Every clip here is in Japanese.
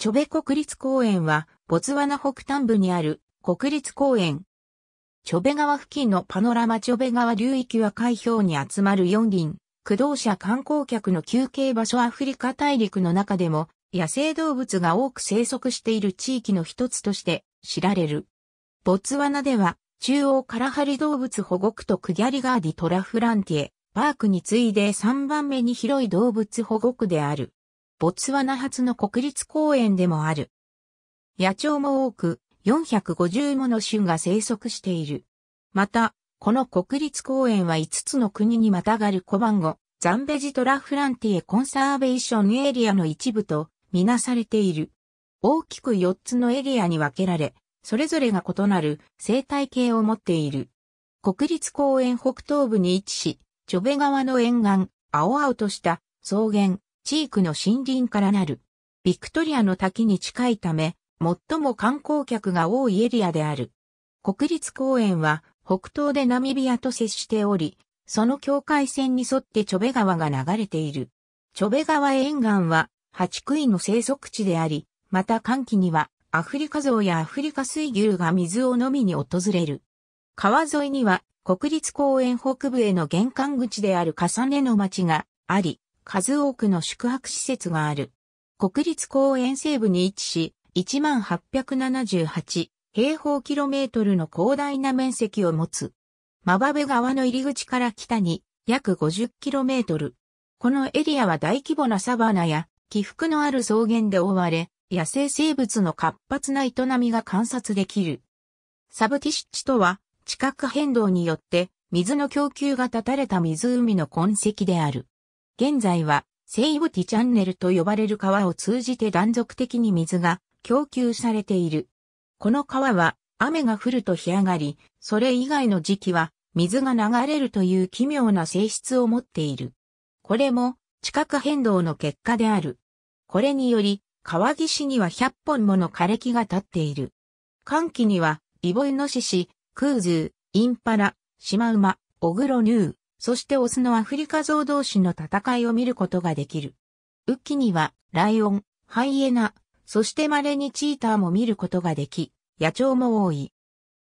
チョベ国立公園は、ボツワナ北端部にある国立公園。チョベ川付近のパノラマチョベ川流域は海氷に集まる四輪、駆動車観光客の休憩場所アフリカ大陸の中でも、野生動物が多く生息している地域の一つとして知られる。ボツワナでは、中央カラハリ動物保護区とクギャリガーディトラフランティエ、パークに次いで3番目に広い動物保護区である。ボツワナ初の国立公園でもある。野鳥も多く、450もの種が生息している。また、この国立公園は5つの国にまたがるコバンゴ、ザンベジトラフランティエコンサーベーションエリアの一部とみなされている。大きく4つのエリアに分けられ、それぞれが異なる生態系を持っている。国立公園北東部に位置し、チョベ川の沿岸、青々とした草原、地域の森林からなる。ビクトリアの滝に近いため、最も観光客が多いエリアである。国立公園は北東でナミビアと接しており、その境界線に沿ってチョベ川が流れている。チョベ川沿岸はハチクイの生息地であり、また寒気にはアフリカゾウやアフリカ水牛が水を飲みに訪れる。川沿いには国立公園北部への玄関口である重ねの町があり、数多くの宿泊施設がある。国立公園西部に位置し、1878平方キロメートルの広大な面積を持つ。マバベ川の入り口から北に約50キロメートル。このエリアは大規模なサバナや起伏のある草原で覆われ、野生生物の活発な営みが観察できる。サブティシッチとは、地殻変動によって水の供給が断たれた湖の痕跡である。現在は、セイブティチャンネルと呼ばれる川を通じて断続的に水が供給されている。この川は雨が降ると干上がり、それ以外の時期は水が流れるという奇妙な性質を持っている。これも地殻変動の結果である。これにより、川岸には100本もの枯れ木が立っている。寒気には、イボイノシシ、クーズー、インパラ、シマウマ、オグロニュー、そしてオスのアフリカゾウ同士の戦いを見ることができる。ウッキには、ライオン、ハイエナ、そして稀にチーターも見ることができ、野鳥も多い。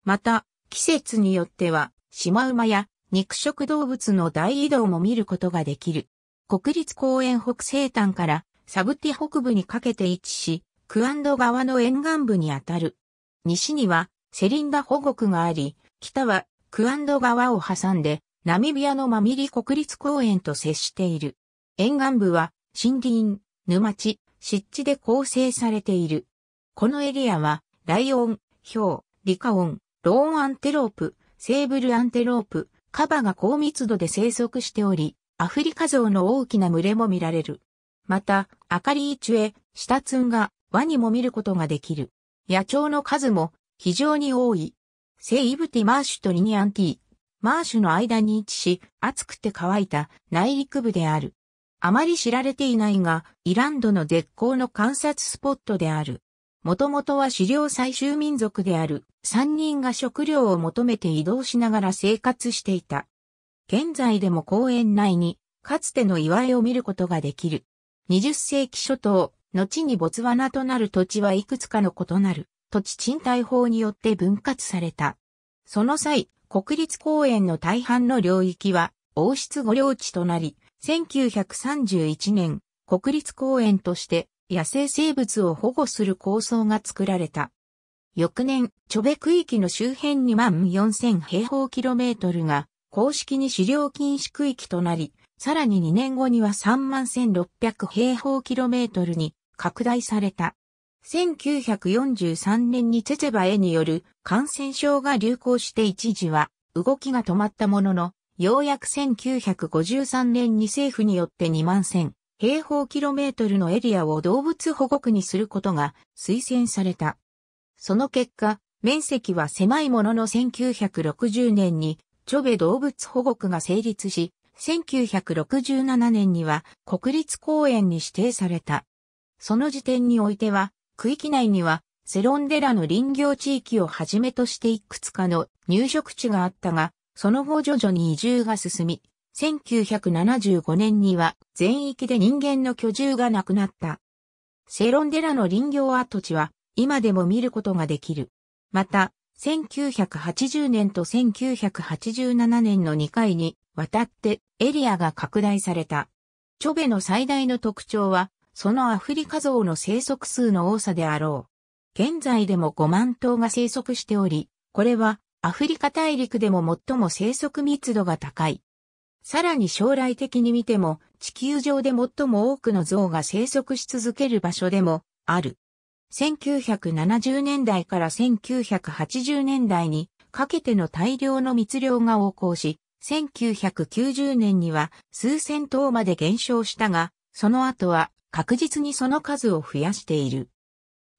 また、季節によっては、シマウマや肉食動物の大移動も見ることができる。国立公園北西端からサブティ北部にかけて位置し、クアンド川の沿岸部にあたる。西にはセリンダ保護区があり、北はクアンド川を挟んでナミビアのマミリ国立公園と接している。沿岸部は森林、沼地、湿地で構成されている。このエリアは、ライオン、ヒョウ、リカオン、ローンアンテロープ、セーブルアンテロープ、カバが高密度で生息しており、アフリカゾウの大きな群れも見られる。また、アカリイチュエ、シタツンがワニも見ることができる。野鳥の数も非常に多い。セイブティマーシュトリニアンティ、マーシュの間に位置し、暑くて乾いた内陸部である。あまり知られていないが、イランドの絶好の観察スポットである。もともとは狩猟採集民族である3人が食料を求めて移動しながら生活していた。現在でも公園内にかつての岩絵を見ることができる。20世紀初頭、後にボツワナとなる土地はいくつかの異なる土地賃貸法によって分割された。その際、国立公園の大半の領域は王室御領地となり、1931年、国立公園として野生生物を保護する構想が作られた。翌年、チョベ区域の周辺2万4000平方キロメートルが公式に狩猟禁止区域となり、さらに2年後には3万1600平方キロメートルに拡大された。1943年にテツバエによる感染症が流行して一時は動きが止まったものの、ようやく1953年に政府によって2万1000平方キロメートルのエリアを動物保護区にすることが推薦された。その結果、面積は狭いものの1960年にチョベ動物保護区が成立し、1967年には国立公園に指定された。その時点においては区域内には、セロンデラの林業地域をはじめとしていくつかの入植地があったが、その後徐々に移住が進み、1975年には全域で人間の居住がなくなった。セロンデラの林業跡地は今でも見ることができる。また、1980年と1987年の2回にわたってエリアが拡大された。チョベの最大の特徴はそのアフリカゾウの生息数の多さであろう。現在でも5万頭が生息しており、これはアフリカ大陸でも最も生息密度が高い。さらに将来的に見ても地球上で最も多くのゾウが生息し続ける場所でもある。1970年代から1980年代にかけての大量の密漁が横行し、1990年には数千頭まで減少したが、その後は確実にその数を増やしている。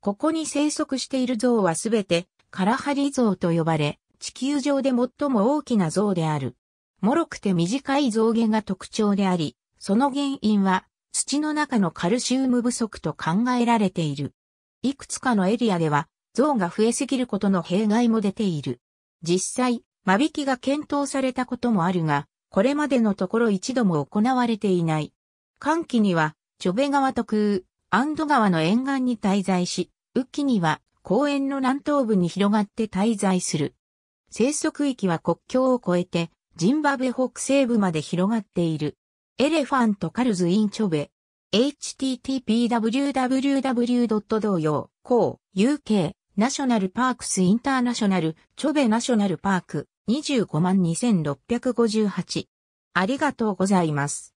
ここに生息している像はすべて、カラハリ像と呼ばれ、地球上で最も大きな像である。脆くて短い象牙が特徴であり、その原因は土の中のカルシウム不足と考えられている。いくつかのエリアでは象が増えすぎることの弊害も出ている。実際、間引きが検討されたこともあるが、これまでのところ一度も行われていない。寒気にはチョベ川特空、アンド川の沿岸に滞在し、雨季には公園の南東部に広がって滞在する。生息域は国境を越えて、ジンバブエ北西部まで広がっている。エレファントカルズインチョベ。http://www. 同様、c o UK、ナショナルパークスインターナショナル、チョベナショナルパーク、252658。ありがとうございます。